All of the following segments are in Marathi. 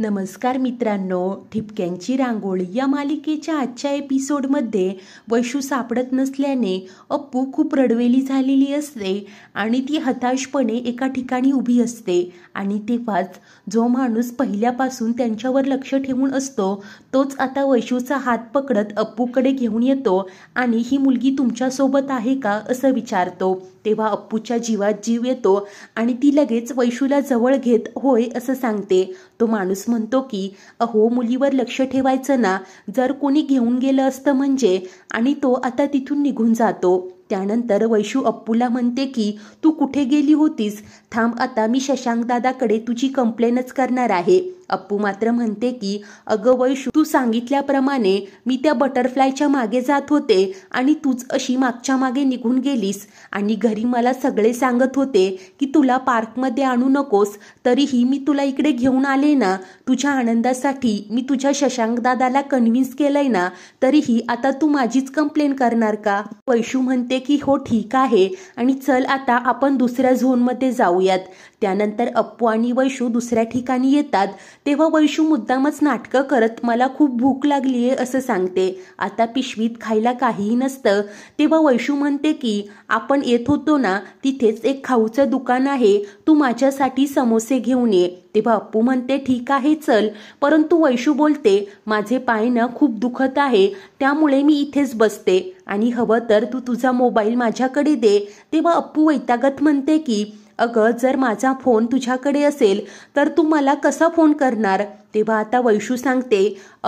नमस्कार मित्रांनो ठिपक्यांची रांगोळी या मालिकेच्या आजच्या एपिसोडमध्ये वैशू सापडत नसल्याने अप्पू खूप रडवेली झालेली असते आणि ती हताशपणे एका ठिकाणी उभी असते आणि तेव्हाच जो माणूस पहिल्यापासून त्यांच्यावर लक्ष ठेवून असतो तोच आता वैशूचा हात पकडत अप्पूकडे घेऊन येतो आणि ही मुलगी तुमच्यासोबत आहे का असं विचारतो तेव्हा अप्पूच्या जीवात जीव येतो आणि ती लगेच वैशूला जवळ घेत होय असं सांगते तो माणूस म्हणतो की अहो मुलीवर लक्ष ठेवायचं ना जर कोणी घेऊन गेलं असतं म्हणजे आणि तो आता तिथून निघून जातो त्यानंतर वैशू अप्पूला म्हणते की तू कुठे गेली होतीस थांब आता मी दादाकडे तुझी कंप्लेनच करणार आहे अप्पू मात्र म्हणते की अगं वैशू तू सांगितल्याप्रमाणे मी त्या बटरफ्लायच्या मागे जात होते आणि तूच अशी मागच्या मागे निघून गेलीस आणि घरी मला सगळे सांगत होते की तुला पार्कमध्ये आणू नकोस तरीही मी तुला इकडे घेऊन आले ना तुझ्या आनंदासाठी मी तुझ्या दादाला कन्व्हिन्स केलंय ना तरीही आता तू माझीच कंप्लेन करणार का वैशू म्हणते की हो ठीक आहे आणि चल आता आपण दुसऱ्या झोनमध्ये जाऊयात त्यानंतर अप्पू आणि वैशू दुसऱ्या ठिकाणी येतात तेव्हा वैशू मुद्दामच नाटकं करत मला खूप भूक लागली आहे असं सांगते आता पिशवीत खायला काहीही नसतं तेव्हा वैशू म्हणते की आपण येत होतो ना तिथेच एक खाऊचं दुकान आहे तू माझ्यासाठी समोसे घेऊन ये तेव्हा अप्पू म्हणते ठीक आहे चल परंतु वैशू बोलते माझे पाय ना खूप दुखत आहे त्यामुळे मी इथेच बसते आणि हवं तर तू तुझा मोबाईल माझ्याकडे दे तेव्हा अप्पू वैतागत म्हणते की अगं जर माझा फोन तुझ्याकडे असेल तर तू मला कसा फोन करणार तेव्हा आता वैशू सांगते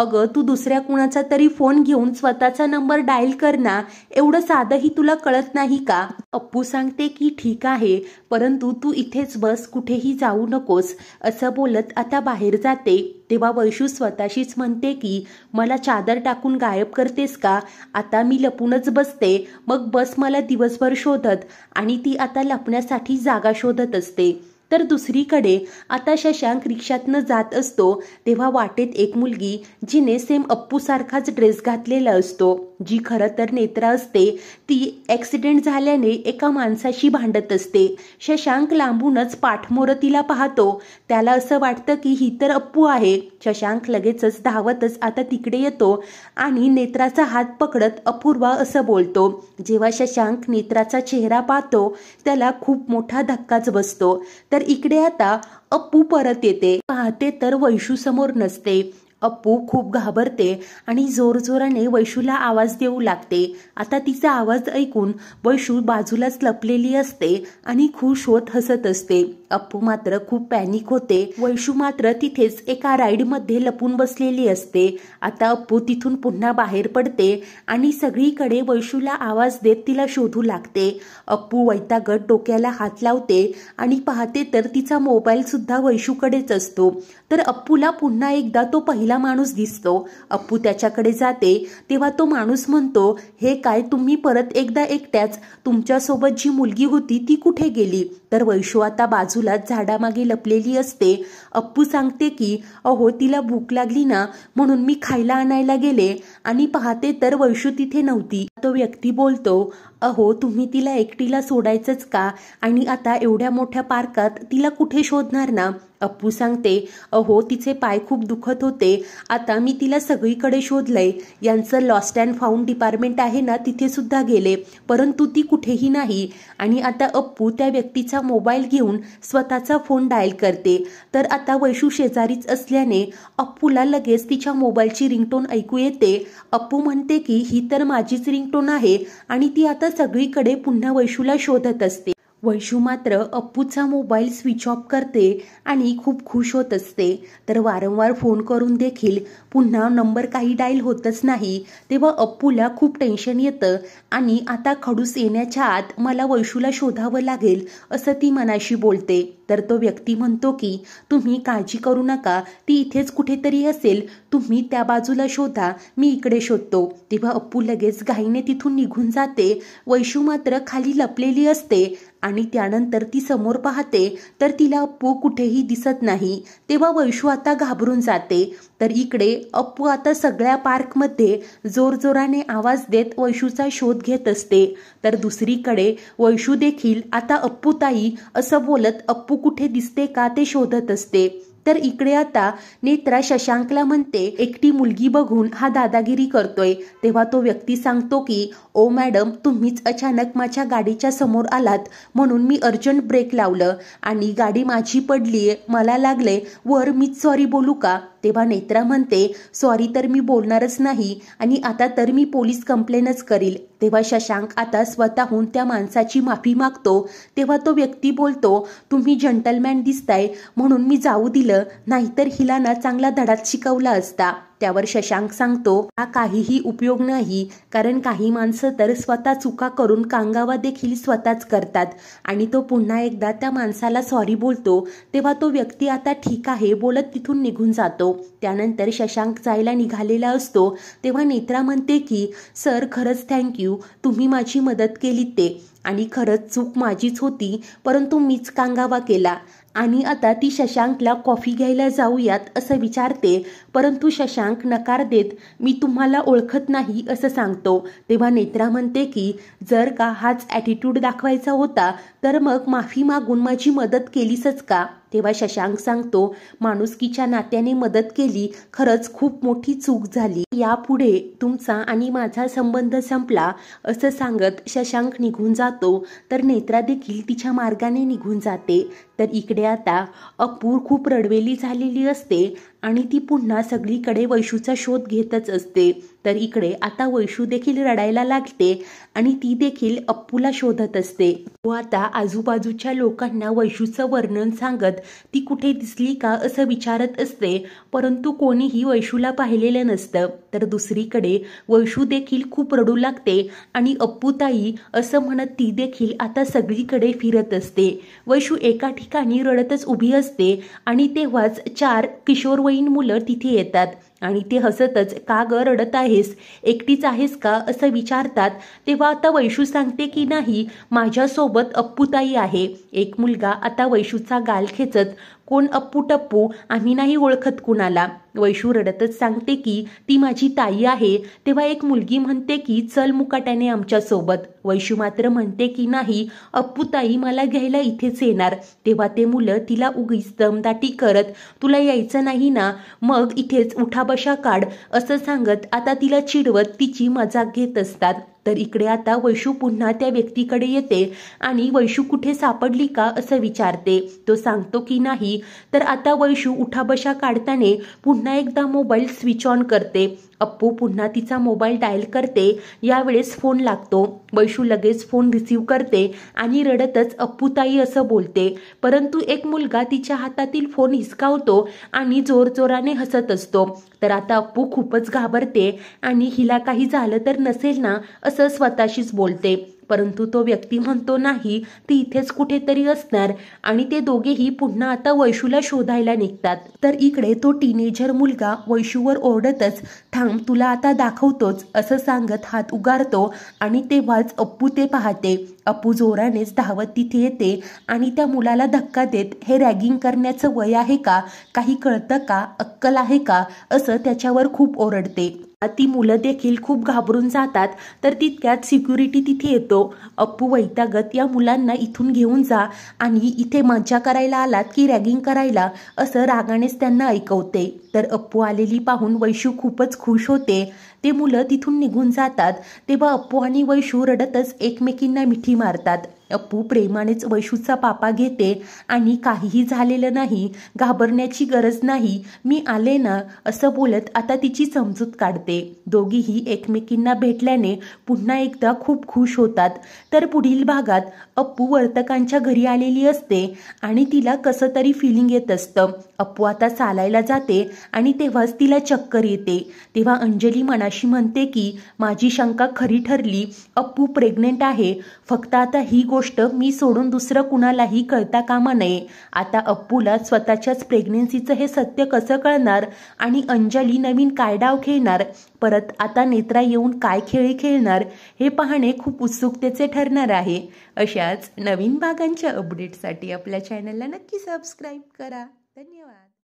अगं तू दुसऱ्या कुणाचा तरी फोन घेऊन स्वतःचा नंबर डायल कर ना एवढं साधंही तुला कळत नाही का अप्पू सांगते की ठीक आहे परंतु तू इथेच बस कुठेही जाऊ नकोस असं बोलत आता बाहेर जाते तेव्हा वैशू स्वतःशीच म्हणते की मला चादर टाकून गायब करतेस का आता मी लपूनच बसते मग बस मला दिवसभर शोधत आणि ती आता लपण्यासाठी जागा शोधत असते तर दुसरीकडे आता शशांक रिक्षातनं जात असतो तेव्हा वाटेत एक मुलगी जिने सेम अप्पूसारखाच ड्रेस घातलेला असतो जी खर तर नेत्रा असते ती ॲक्सिडेंट झाल्याने एका माणसाशी भांडत असते शशांक लांबूनच पाठमोर तिला पाहतो त्याला असं वाटतं की ही तर अप्पू आहे शशांक लगेचच धावतच आता तिकडे येतो आणि नेत्राचा हात पकडत अपूर्वा असं बोलतो जेव्हा शशांक नेत्राचा चेहरा पाहतो त्याला खूप मोठा धक्काच बसतो तर इकडे आता अप्पू परत येते पाहते तर समोर नसते अप्पू खूप घाबरते आणि जोरजोराने वैशूला आवाज देऊ लागते आता तिचा आवाज ऐकून वैशू बाजूलाच लपलेली असते आणि खुश होत हसत असते अप्पू मात्र खूप पॅनिक होते वैशू मात्र तिथेच एका राईडमध्ये लपून बसलेली असते आता अप्पू तिथून पुन्हा बाहेर पडते आणि सगळीकडे वैशूला आवाज देत तिला शोधू लागते अप्पू वैतागत डोक्याला हात लावते आणि पाहते तर तिचा मोबाईल सुद्धा वैशूकडेच असतो तर अप्पूला पुन्हा एकदा तो पहिला पहिला माणूस दिसतो अप्पू त्याच्याकडे जाते तेव्हा तो माणूस म्हणतो हे काय तुम्ही परत एकदा एकट्याच तुमच्यासोबत जी मुलगी होती ती कुठे गेली तर वैशू आता बाजूला झाडामागे लपलेली असते अप्पू सांगते की अहो तिला भूक लागली ना म्हणून मी खायला आणायला गेले आणि पाहते तर वैशू तिथे नव्हती तो व्यक्ती बोलतो अहो तुम्ही तिला एकटीला सोडायचंच का आणि आता एवढ्या मोठ्या पार्कात तिला कुठे शोधणार ना अप्पू सांगते अहो तिचे पाय खूप दुखत होते आता मी तिला सगळीकडे शोधलंय यांचं लॉस्ट अँड फाऊंड डिपार्टमेंट आहे ना तिथे सुद्धा गेले परंतु ती कुठेही नाही आणि आता अप्पू त्या व्यक्तीचा मोबाईल घेऊन स्वतःचा फोन डायल करते तर आता वैशू शेजारीच असल्याने अप्पूला लगेच तिच्या मोबाईलची रिंगटोन ऐकू येते अप्पू म्हणते की ही तर माझीच रिंगटोन आहे आणि ती आता सगळीकडे पुन्हा वैशूला शोधत असते वैशू मात्र अप्पूचा मोबाईल स्विच ऑफ करते आणि खूप खुश होत असते तर वारंवार फोन करून देखील पुन्हा नंबर काही डायल होतच नाही तेव्हा अप्पूला खूप टेन्शन येतं आणि आता खडूस येण्याच्या आत मला वैशूला शोधावं लागेल असं ती मनाशी बोलते तर तो व्यक्ती म्हणतो की तुम्ही काळजी करू नका ती इथेच कुठेतरी असेल तुम्ही त्या बाजूला शोधा मी इकडे शोधतो तेव्हा अप्पू लगेच घाईने तिथून निघून जाते वैशू मात्र खाली लपलेली असते आणि त्यानंतर ती समोर पाहते तर तिला अप्पू कुठेही दिसत नाही तेव्हा वैशू आता घाबरून जाते तर इकडे अप्पू आता सगळ्या पार्कमध्ये जोरजोराने आवाज देत वैशूचा शोध घेत असते तर दुसरीकडे वैशू देखील आता अप्पू ताई असं बोलत अप्पू तू कुठे दिसते का ते शोधत असते तर इकडे आता नेत्रा शशांकला म्हणते एकटी मुलगी बघून हा दादागिरी करतोय तेव्हा तो व्यक्ती सांगतो की ओ मॅडम तुम्हीच अचानक माझ्या गाडीच्या समोर आलात म्हणून मी अर्जंट ब्रेक लावलं आणि गाडी माझी पडलीये मला लागले वर मीच सॉरी बोलू का तेव्हा नेत्रा म्हणते सॉरी तर मी बोलणारच नाही आणि आता तर मी पोलीस कंप्लेनच करील तेव्हा शशांक आता स्वतःहून त्या माणसाची माफी मागतो तेव्हा तो व्यक्ती बोलतो तुम्ही जंटलमॅन दिसताय म्हणून मी जाऊ दिलं नाहीतर हिला ना चांगला धडात शिकवला असता त्यावर शशांक सांगतो हा काहीही उपयोग नाही कारण काही माणसं तर स्वतः चुका करून कांगावा देखील स्वतःच करतात आणि तो पुन्हा एकदा त्या माणसाला सॉरी बोलतो तेव्हा तो व्यक्ती आता ठीक आहे बोलत तिथून निघून जातो त्यानंतर शशांक जायला निघालेला असतो तेव्हा नेत्रा म्हणते की सर खरंच थँक्यू तुम्ही माझी मदत केली ते आणि खरंच चूक माझीच होती परंतु मीच कांगावा केला आणि आता ती शशांकला कॉफी घ्यायला जाऊयात असं विचारते परंतु शशांक नकार देत मी तुम्हाला ओळखत नाही असं सांगतो तेव्हा नेत्रा म्हणते की जर का हाच ॲटिट्यूड दाखवायचा होता तर मग माफी मागून माझी मदत केलीसच का तेव्हा शशांक सांगतो माणुसकीच्या नात्याने मदत केली खरंच खूप मोठी चूक झाली यापुढे तुमचा आणि माझा संबंध संपला असं सांगत शशांक निघून जातो तर नेत्रा देखील तिच्या मार्गाने निघून जाते तर इकडे आता अपूर खूप रडवेली झालेली असते आणि ती पुन्हा सगळीकडे वैशूचा शोध घेतच असते तर इकडे आता वैशू देखील रडायला लागते आणि ती देखील अप्पूला शोधत असते व आता आजूबाजूच्या लोकांना वैशूचं वर्णन सांगत ती कुठे दिसली का असं विचारत असते परंतु कोणीही वैशूला पाहिलेलं नसतं तर दुसरीकडे वैशू देखील खूप रडू लागते आणि ताई असं म्हणत ती देखील आता सगळीकडे फिरत असते वैशू एका ठिकाणी रडतच उभी असते आणि तेव्हाच चार किशोर तीन मुलं तिथे येतात आणि ते हसतच का ग रडत आहेस एकटीच आहेस का असं विचारतात तेव्हा आता वैशू सांगते की नाही माझ्यासोबत अप्पूताई आहे एक मुलगा आता वैशूचा गाल खेचत कोण अप्पू टप्पू आम्ही नाही ओळखत कुणाला वैशू रडतच सांगते की ती माझी ताई आहे तेव्हा एक मुलगी म्हणते की चल मुकाट्याने आमच्यासोबत वैशू मात्र म्हणते की नाही अप्पू ताई मला घ्यायला इथेच येणार तेव्हा ते मुलं तिला उगीच दमदाटी करत तुला यायचं नाही ना मग इथेच उठाबशा काढ असं सांगत आता तिला चिडवत तिची मजाक घेत असतात तर इकडे आता वैशू पुन्हा त्या व्यक्तीकडे येते आणि वैशू कुठे सापडली का असं विचारते तो सांगतो की नाही तर आता वैशू उठाबशा काढताने पुन्हा एकदा मोबाईल स्विच ऑन करते अप्पू पुन्हा तिचा मोबाईल डायल करते यावेळेस फोन लागतो वैशू लगेच फोन रिसीव करते आणि रडतच अप्पू ताई असं बोलते परंतु एक मुलगा तिच्या हातातील फोन हिसकावतो आणि जोरजोराने हसत असतो तर आता अप्पू खूपच घाबरते आणि हिला काही झालं तर नसेल ना असं स्वतःशीच बोलते परंतु तो व्यक्ती म्हणतो नाही ती इथेच कुठेतरी असणार आणि ते दोघेही पुन्हा आता वैशूला शोधायला निघतात तर इकडे तो टीनेजर मुलगा वैशूवर ओरडतच थांब तुला आता दाखवतोच असं सांगत हात उगारतो आणि तेव्हाच अप्पू ते पाहते अपू जोरानेच धावत तिथे येते आणि त्या मुलाला धक्का देत हे रॅगिंग करण्याचं वय आहे का काही कळतं का अक्कल आहे का असं त्याच्यावर खूप ओरडते ती मुलं देखील खूप घाबरून जातात तर तितक्यात सिक्युरिटी तिथे येतो अप्पू वैतागत या मुलांना इथून घेऊन जा आणि इथे मज्जा करायला आलात की रॅगिंग करायला असं रागानेच त्यांना ऐकवते तर अप्पू आलेली पाहून वैशू खूपच खुश होते ते मुलं तिथून निघून जातात तेव्हा अप्पू आणि वैशू रडतच एकमेकींना मिठी मारतात अप्पू प्रेमानेच वैशूचा पापा घेते आणि काहीही झालेलं नाही घाबरण्याची गरज नाही मी आले ना असं बोलत आता तिची समजूत काढते दोघीही एकमेकींना भेटल्याने पुन्हा एकदा खूप खुश होतात तर पुढील भागात अप्पू वर्तकांच्या घरी आलेली असते आणि तिला कसं तरी फिलिंग येत असतं अप्पू आता चालायला जाते आणि तेव्हाच तिला चक्कर येते तेव्हा अंजली मनाशी म्हणते की माझी शंका खरी ठरली अप्पू प्रेग्नेंट आहे फक्त आता ही गोष्ट मी सोडून दुसरं कुणालाही कळता कामा नये आता अप्पूला स्वतःच्याच प्रेग्नेन्सीचं हे सत्य कसं कळणार आणि अंजली नवीन काय डाव खेळणार परत आता नेत्रा येऊन काय खेळी खेळणार हे पाहणे खूप उत्सुकतेचे ठरणार आहे अशाच नवीन भागांच्या अपडेटसाठी आपल्या चॅनलला नक्की सबस्क्राईब करा धन्यवाद